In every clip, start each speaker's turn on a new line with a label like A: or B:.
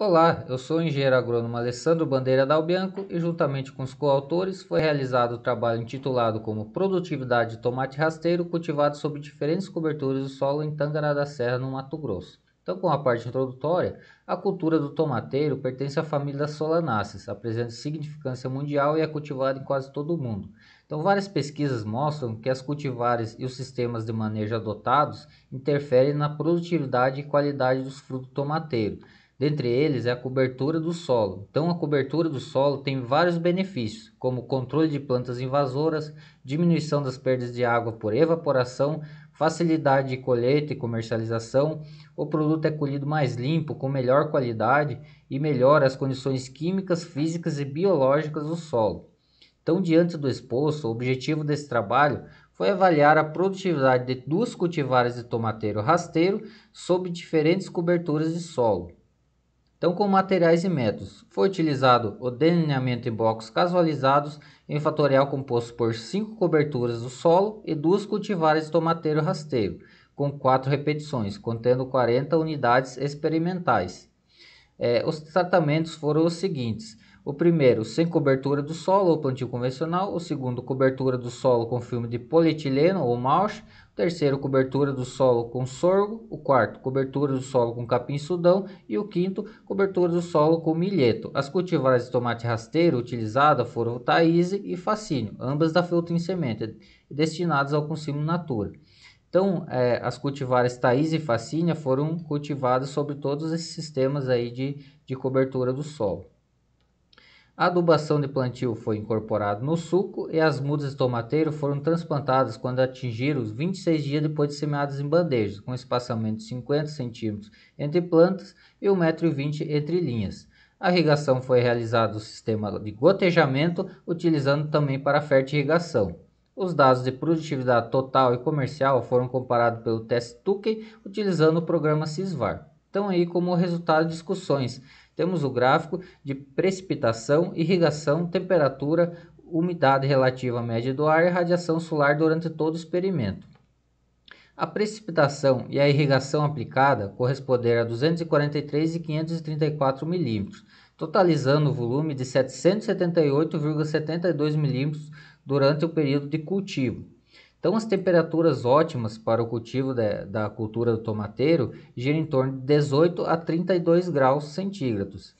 A: Olá, eu sou o engenheiro agrônomo Alessandro Bandeira Dalbianco e juntamente com os coautores foi realizado o trabalho intitulado como Produtividade de Tomate Rasteiro cultivado sob diferentes coberturas do solo em Tangará da Serra, no Mato Grosso. Então, com a parte introdutória, a cultura do tomateiro pertence à família das solanáceas, apresenta significância mundial e é cultivada em quase todo o mundo. Então, várias pesquisas mostram que as cultivares e os sistemas de manejo adotados interferem na produtividade e qualidade dos frutos tomateiros Dentre eles é a cobertura do solo. Então, a cobertura do solo tem vários benefícios, como controle de plantas invasoras, diminuição das perdas de água por evaporação, facilidade de colheita e comercialização. O produto é colhido mais limpo, com melhor qualidade e melhora as condições químicas, físicas e biológicas do solo. Então, diante do exposto, o objetivo desse trabalho foi avaliar a produtividade de duas cultivares de tomateiro rasteiro sob diferentes coberturas de solo. Então, com materiais e métodos, foi utilizado o delineamento em blocos casualizados em fatorial composto por cinco coberturas do solo e duas cultivares de tomateiro rasteiro, com quatro repetições, contendo 40 unidades experimentais. É, os tratamentos foram os seguintes. O primeiro, sem cobertura do solo ou plantio convencional. O segundo, cobertura do solo com filme de polietileno ou mulch. O terceiro, cobertura do solo com sorgo. O quarto, cobertura do solo com capim-sudão. E o quinto, cobertura do solo com milheto. As cultivares de tomate rasteiro utilizadas foram Taíse e Facínio, ambas da em Semente, destinadas ao consumo natura. Então, é, as cultivares Thaís e Facínia foram cultivadas sobre todos esses sistemas aí de, de cobertura do solo. A adubação de plantio foi incorporada no suco e as mudas de tomateiro foram transplantadas quando atingiram os 26 dias depois de semeadas em bandejas, com espaçamento de 50 cm entre plantas e 1,20m entre linhas. A irrigação foi realizada no sistema de gotejamento, utilizando também para irrigação. Os dados de produtividade total e comercial foram comparados pelo teste Tuque utilizando o programa CISVAR estão aí como resultado de discussões. Temos o gráfico de precipitação, irrigação, temperatura, umidade relativa à média do ar e radiação solar durante todo o experimento. A precipitação e a irrigação aplicada corresponderam a 243 e 534 milímetros, totalizando o volume de 778,72 milímetros durante o período de cultivo. Então, as temperaturas ótimas para o cultivo de, da cultura do tomateiro giram em torno de 18 a 32 graus centígrados.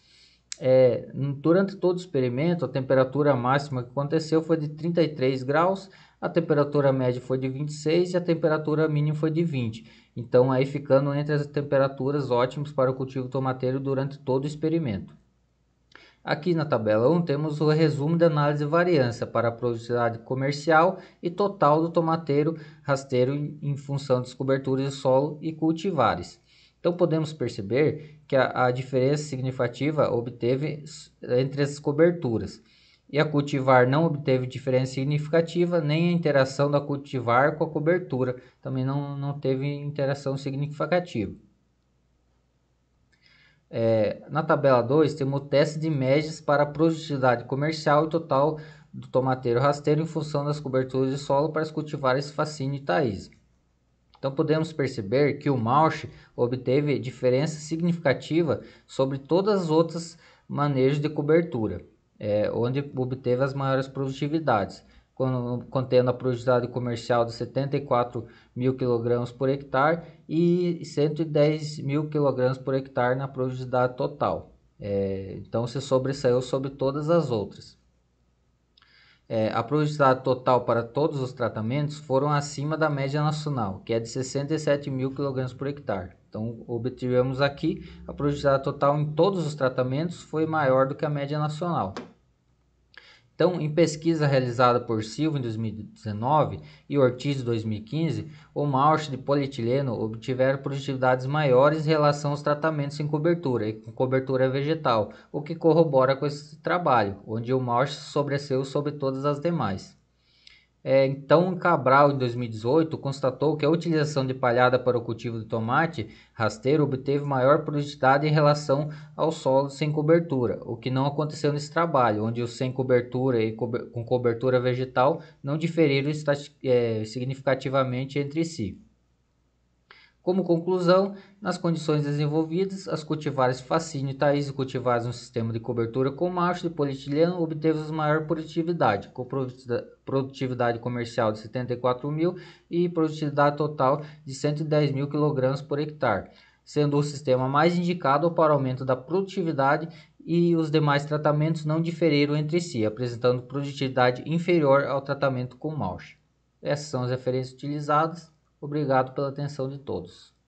A: É, durante todo o experimento, a temperatura máxima que aconteceu foi de 33 graus, a temperatura média foi de 26 e a temperatura mínima foi de 20. Então, aí ficando entre as temperaturas ótimas para o cultivo tomateiro durante todo o experimento. Aqui na tabela 1 temos o resumo da análise de variância para a produtividade comercial e total do tomateiro rasteiro em função das coberturas de solo e cultivares. Então podemos perceber que a, a diferença significativa obteve entre as coberturas e a cultivar não obteve diferença significativa, nem a interação da cultivar com a cobertura também não, não teve interação significativa. É, na tabela 2, temos o teste de médias para produtividade comercial e total do tomateiro rasteiro em função das coberturas de solo para cultivar esse fascínio e taiz. Então podemos perceber que o Mauch obteve diferença significativa sobre todas as outras manejos de cobertura, é, onde obteve as maiores produtividades contendo a produtividade comercial de 74 mil quilogramas por hectare e 110 mil quilogramas por hectare na produtividade total. É, então se sobressaiu sobre todas as outras. É, a produtividade total para todos os tratamentos foram acima da média nacional, que é de 67 mil quilogramas por hectare. Então obtivemos aqui a produtividade total em todos os tratamentos foi maior do que a média nacional. Então, em pesquisa realizada por Silva em 2019 e Ortiz em 2015, o malte de polietileno obtiveram produtividades maiores em relação aos tratamentos sem cobertura e com cobertura vegetal, o que corrobora com esse trabalho, onde o malte sobresseu sobre todas as demais. É, então, Cabral, em 2018, constatou que a utilização de palhada para o cultivo do tomate rasteiro obteve maior produtividade em relação aos solos sem cobertura, o que não aconteceu nesse trabalho, onde os sem cobertura e co com cobertura vegetal não diferiram é, significativamente entre si. Como conclusão, nas condições desenvolvidas, as cultivares e Thaís e cultivares no sistema de cobertura com macho de polietileno obteve maior produtividade, com produtividade comercial de 74 mil e produtividade total de 110 mil kg por hectare, sendo o sistema mais indicado para aumento da produtividade e os demais tratamentos não diferiram entre si, apresentando produtividade inferior ao tratamento com macho. Essas são as referências utilizadas. Obrigado pela atenção de todos.